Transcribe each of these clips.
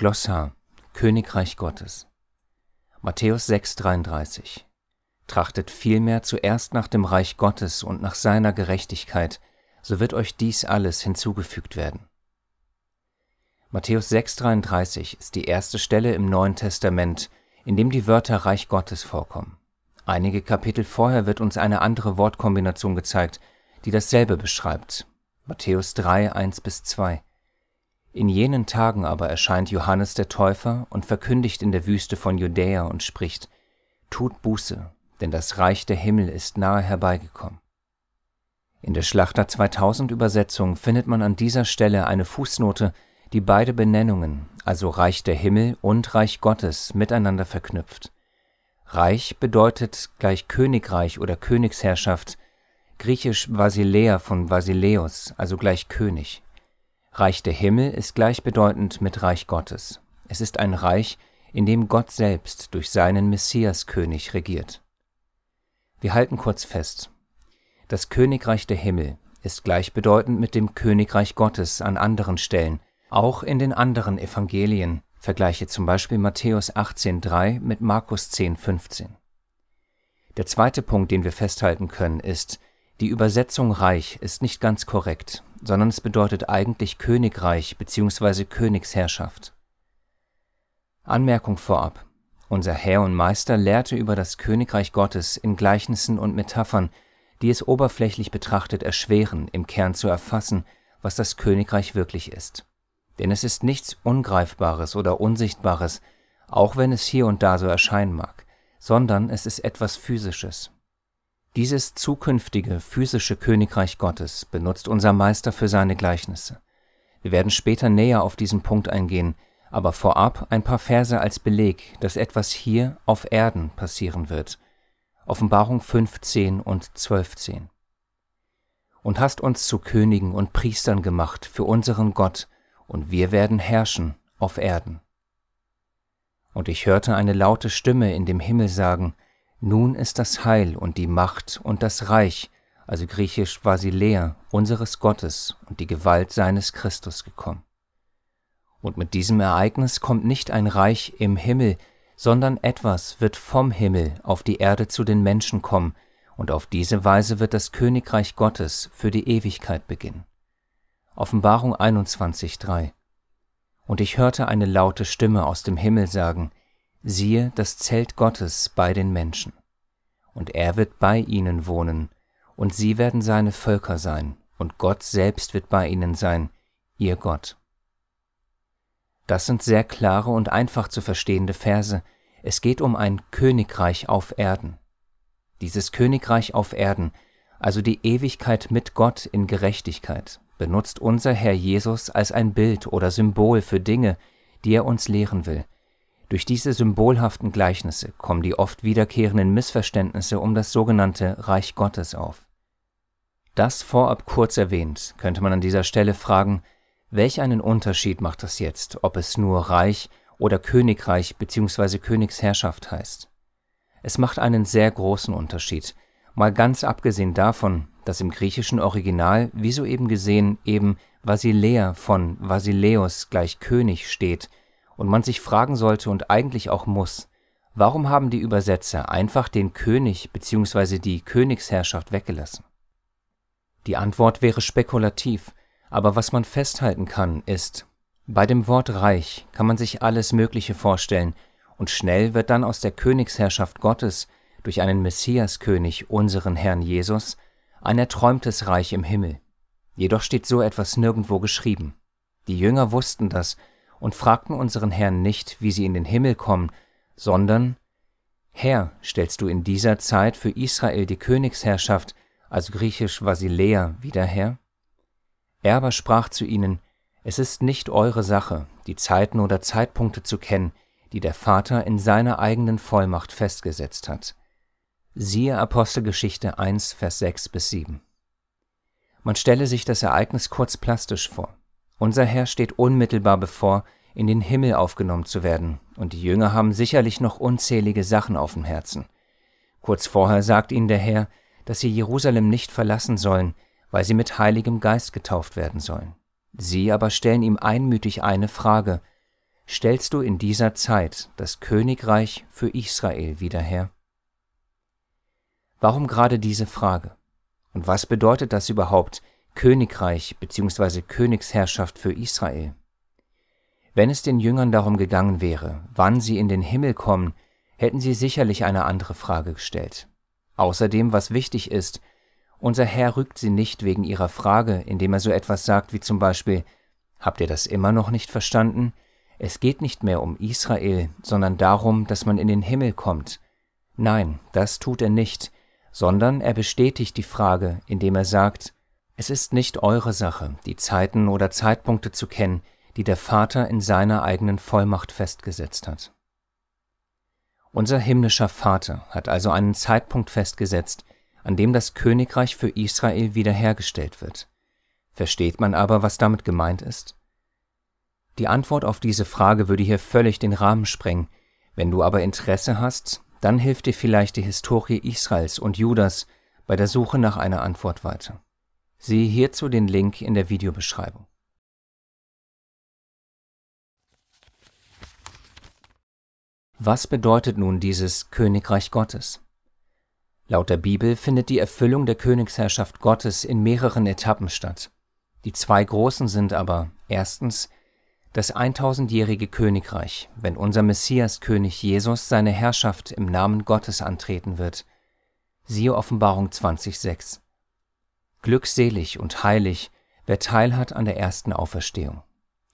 Glossar Königreich Gottes Matthäus 6,33 Trachtet vielmehr zuerst nach dem Reich Gottes und nach seiner Gerechtigkeit, so wird euch dies alles hinzugefügt werden. Matthäus 6,33 ist die erste Stelle im Neuen Testament, in dem die Wörter Reich Gottes vorkommen. Einige Kapitel vorher wird uns eine andere Wortkombination gezeigt, die dasselbe beschreibt. Matthäus 3, 1 bis 2. In jenen Tagen aber erscheint Johannes der Täufer und verkündigt in der Wüste von Judäa und spricht, Tut Buße, denn das Reich der Himmel ist nahe herbeigekommen. In der Schlachter 2000 Übersetzung findet man an dieser Stelle eine Fußnote, die beide Benennungen, also Reich der Himmel und Reich Gottes, miteinander verknüpft. Reich bedeutet gleich Königreich oder Königsherrschaft, griechisch Vasileia von Vasileus, also gleich König. Reich der Himmel ist gleichbedeutend mit Reich Gottes. Es ist ein Reich, in dem Gott selbst durch seinen Messiaskönig regiert. Wir halten kurz fest. Das Königreich der Himmel ist gleichbedeutend mit dem Königreich Gottes an anderen Stellen, auch in den anderen Evangelien, vergleiche zum Beispiel Matthäus 18.3 mit Markus 10.15. Der zweite Punkt, den wir festhalten können, ist, die Übersetzung Reich ist nicht ganz korrekt, sondern es bedeutet eigentlich Königreich bzw. Königsherrschaft. Anmerkung vorab. Unser Herr und Meister lehrte über das Königreich Gottes in Gleichnissen und Metaphern, die es oberflächlich betrachtet erschweren, im Kern zu erfassen, was das Königreich wirklich ist. Denn es ist nichts Ungreifbares oder Unsichtbares, auch wenn es hier und da so erscheinen mag, sondern es ist etwas Physisches. Dieses zukünftige physische Königreich Gottes benutzt unser Meister für seine Gleichnisse. Wir werden später näher auf diesen Punkt eingehen, aber vorab ein paar Verse als Beleg, dass etwas hier auf Erden passieren wird. Offenbarung 15 und 12. Und hast uns zu Königen und Priestern gemacht für unseren Gott, und wir werden herrschen auf Erden. Und ich hörte eine laute Stimme in dem Himmel sagen, nun ist das Heil und die Macht und das Reich, also griechisch Basilea, unseres Gottes und die Gewalt seines Christus gekommen. Und mit diesem Ereignis kommt nicht ein Reich im Himmel, sondern etwas wird vom Himmel auf die Erde zu den Menschen kommen, und auf diese Weise wird das Königreich Gottes für die Ewigkeit beginnen. Offenbarung 21.3 Und ich hörte eine laute Stimme aus dem Himmel sagen, siehe das Zelt Gottes bei den Menschen, und er wird bei ihnen wohnen, und sie werden seine Völker sein, und Gott selbst wird bei ihnen sein, ihr Gott. Das sind sehr klare und einfach zu verstehende Verse. Es geht um ein Königreich auf Erden. Dieses Königreich auf Erden, also die Ewigkeit mit Gott in Gerechtigkeit, benutzt unser Herr Jesus als ein Bild oder Symbol für Dinge, die er uns lehren will, durch diese symbolhaften Gleichnisse kommen die oft wiederkehrenden Missverständnisse um das sogenannte Reich Gottes auf. Das vorab kurz erwähnt, könnte man an dieser Stelle fragen, welch einen Unterschied macht das jetzt, ob es nur Reich oder Königreich bzw. Königsherrschaft heißt? Es macht einen sehr großen Unterschied, mal ganz abgesehen davon, dass im griechischen Original, wie soeben gesehen, eben Vasilea von Vasileus gleich König steht – und man sich fragen sollte und eigentlich auch muss, warum haben die Übersetzer einfach den König bzw. die Königsherrschaft weggelassen? Die Antwort wäre spekulativ, aber was man festhalten kann, ist, bei dem Wort Reich kann man sich alles Mögliche vorstellen, und schnell wird dann aus der Königsherrschaft Gottes durch einen Messiaskönig, unseren Herrn Jesus, ein erträumtes Reich im Himmel. Jedoch steht so etwas nirgendwo geschrieben. Die Jünger wussten das und fragten unseren Herrn nicht, wie sie in den Himmel kommen, sondern Herr, stellst du in dieser Zeit für Israel die Königsherrschaft, also griechisch Vasilea, wieder her? Er aber sprach zu ihnen, es ist nicht eure Sache, die Zeiten oder Zeitpunkte zu kennen, die der Vater in seiner eigenen Vollmacht festgesetzt hat. Siehe Apostelgeschichte 1, Vers 6 bis 7. Man stelle sich das Ereignis kurz plastisch vor. Unser Herr steht unmittelbar bevor, in den Himmel aufgenommen zu werden, und die Jünger haben sicherlich noch unzählige Sachen auf dem Herzen. Kurz vorher sagt ihnen der Herr, dass sie Jerusalem nicht verlassen sollen, weil sie mit Heiligem Geist getauft werden sollen. Sie aber stellen ihm einmütig eine Frage. Stellst du in dieser Zeit das Königreich für Israel wieder her? Warum gerade diese Frage? Und was bedeutet das überhaupt, Königreich bzw. Königsherrschaft für Israel. Wenn es den Jüngern darum gegangen wäre, wann sie in den Himmel kommen, hätten sie sicherlich eine andere Frage gestellt. Außerdem, was wichtig ist, unser Herr rügt sie nicht wegen ihrer Frage, indem er so etwas sagt wie zum Beispiel Habt ihr das immer noch nicht verstanden? Es geht nicht mehr um Israel, sondern darum, dass man in den Himmel kommt. Nein, das tut er nicht, sondern er bestätigt die Frage, indem er sagt, es ist nicht eure Sache, die Zeiten oder Zeitpunkte zu kennen, die der Vater in seiner eigenen Vollmacht festgesetzt hat. Unser himmlischer Vater hat also einen Zeitpunkt festgesetzt, an dem das Königreich für Israel wiederhergestellt wird. Versteht man aber, was damit gemeint ist? Die Antwort auf diese Frage würde hier völlig den Rahmen sprengen. Wenn du aber Interesse hast, dann hilft dir vielleicht die Historie Israels und Judas bei der Suche nach einer Antwort weiter. Siehe hierzu den Link in der Videobeschreibung. Was bedeutet nun dieses Königreich Gottes? Laut der Bibel findet die Erfüllung der Königsherrschaft Gottes in mehreren Etappen statt. Die zwei großen sind aber erstens das 1000-jährige Königreich, wenn unser Messias König Jesus seine Herrschaft im Namen Gottes antreten wird. Siehe Offenbarung 20,6. Glückselig und heilig, wer teilhat an der ersten Auferstehung.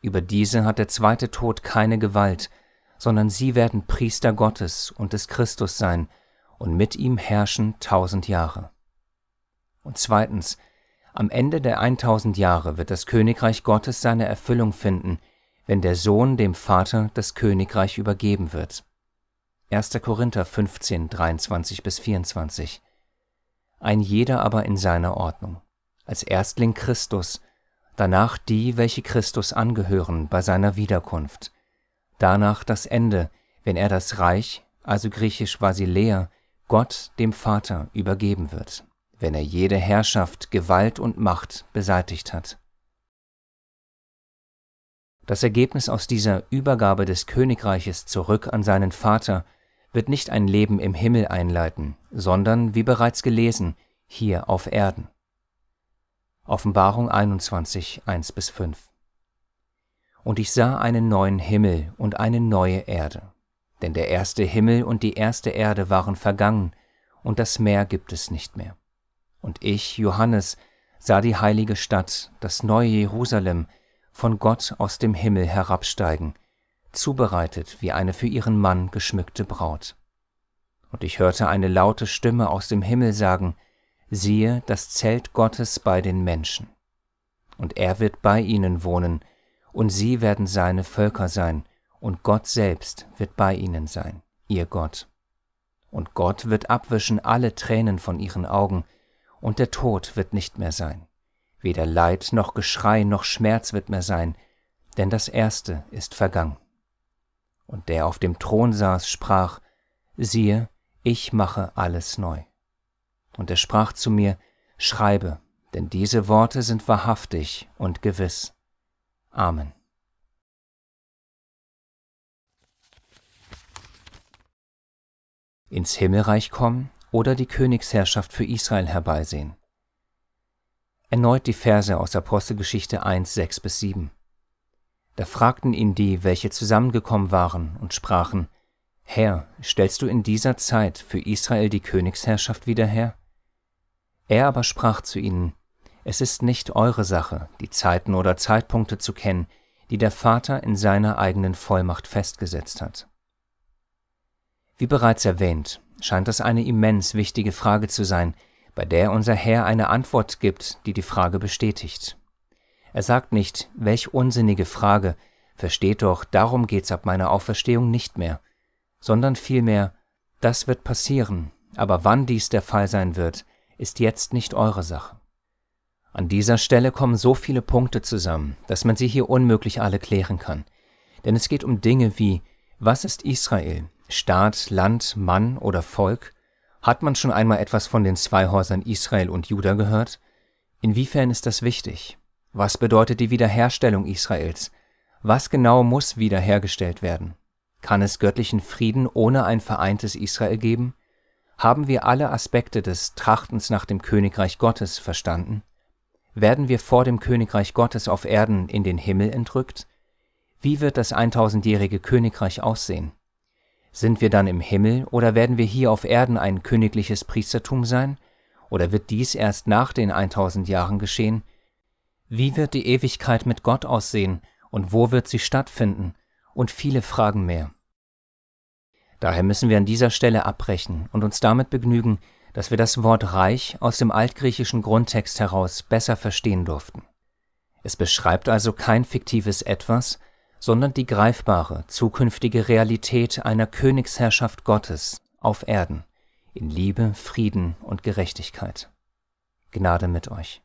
Über diese hat der zweite Tod keine Gewalt, sondern sie werden Priester Gottes und des Christus sein und mit ihm herrschen tausend Jahre. Und zweitens, am Ende der 1000 Jahre wird das Königreich Gottes seine Erfüllung finden, wenn der Sohn dem Vater das Königreich übergeben wird. 1. Korinther 15, 23 bis 24 ein jeder aber in seiner Ordnung. Als Erstling Christus, danach die, welche Christus angehören bei seiner Wiederkunft, danach das Ende, wenn er das Reich, also griechisch Vasileia, Gott dem Vater übergeben wird, wenn er jede Herrschaft, Gewalt und Macht beseitigt hat. Das Ergebnis aus dieser Übergabe des Königreiches zurück an seinen Vater wird nicht ein Leben im Himmel einleiten, sondern, wie bereits gelesen, hier auf Erden. Offenbarung 21, 1 5. Und ich sah einen neuen Himmel und eine neue Erde, denn der erste Himmel und die erste Erde waren vergangen, und das Meer gibt es nicht mehr. Und ich, Johannes, sah die heilige Stadt, das neue Jerusalem, von Gott aus dem Himmel herabsteigen – zubereitet wie eine für ihren Mann geschmückte Braut. Und ich hörte eine laute Stimme aus dem Himmel sagen, siehe das Zelt Gottes bei den Menschen. Und er wird bei ihnen wohnen, und sie werden seine Völker sein, und Gott selbst wird bei ihnen sein, ihr Gott. Und Gott wird abwischen alle Tränen von ihren Augen, und der Tod wird nicht mehr sein. Weder Leid noch Geschrei noch Schmerz wird mehr sein, denn das Erste ist vergangen und der auf dem Thron saß, sprach, siehe, ich mache alles neu. Und er sprach zu mir, schreibe, denn diese Worte sind wahrhaftig und gewiss. Amen. Ins Himmelreich kommen oder die Königsherrschaft für Israel herbeisehen. Erneut die Verse aus Apostelgeschichte 1, 6 bis 7. Da fragten ihn die, welche zusammengekommen waren, und sprachen, Herr, stellst du in dieser Zeit für Israel die Königsherrschaft wieder her? Er aber sprach zu ihnen, Es ist nicht eure Sache, die Zeiten oder Zeitpunkte zu kennen, die der Vater in seiner eigenen Vollmacht festgesetzt hat. Wie bereits erwähnt, scheint das eine immens wichtige Frage zu sein, bei der unser Herr eine Antwort gibt, die die Frage bestätigt. Er sagt nicht, welch unsinnige Frage, versteht doch, darum geht's ab meiner Auferstehung nicht mehr, sondern vielmehr, das wird passieren, aber wann dies der Fall sein wird, ist jetzt nicht eure Sache. An dieser Stelle kommen so viele Punkte zusammen, dass man sie hier unmöglich alle klären kann. Denn es geht um Dinge wie, was ist Israel? Staat, Land, Mann oder Volk? Hat man schon einmal etwas von den zwei Häusern Israel und Juda gehört? Inwiefern ist das wichtig? Was bedeutet die Wiederherstellung Israels? Was genau muss wiederhergestellt werden? Kann es göttlichen Frieden ohne ein vereintes Israel geben? Haben wir alle Aspekte des Trachtens nach dem Königreich Gottes verstanden? Werden wir vor dem Königreich Gottes auf Erden in den Himmel entrückt? Wie wird das 1000-jährige Königreich aussehen? Sind wir dann im Himmel oder werden wir hier auf Erden ein königliches Priestertum sein? Oder wird dies erst nach den 1000 Jahren geschehen? Wie wird die Ewigkeit mit Gott aussehen und wo wird sie stattfinden? Und viele Fragen mehr. Daher müssen wir an dieser Stelle abbrechen und uns damit begnügen, dass wir das Wort Reich aus dem altgriechischen Grundtext heraus besser verstehen durften. Es beschreibt also kein fiktives Etwas, sondern die greifbare, zukünftige Realität einer Königsherrschaft Gottes auf Erden, in Liebe, Frieden und Gerechtigkeit. Gnade mit euch.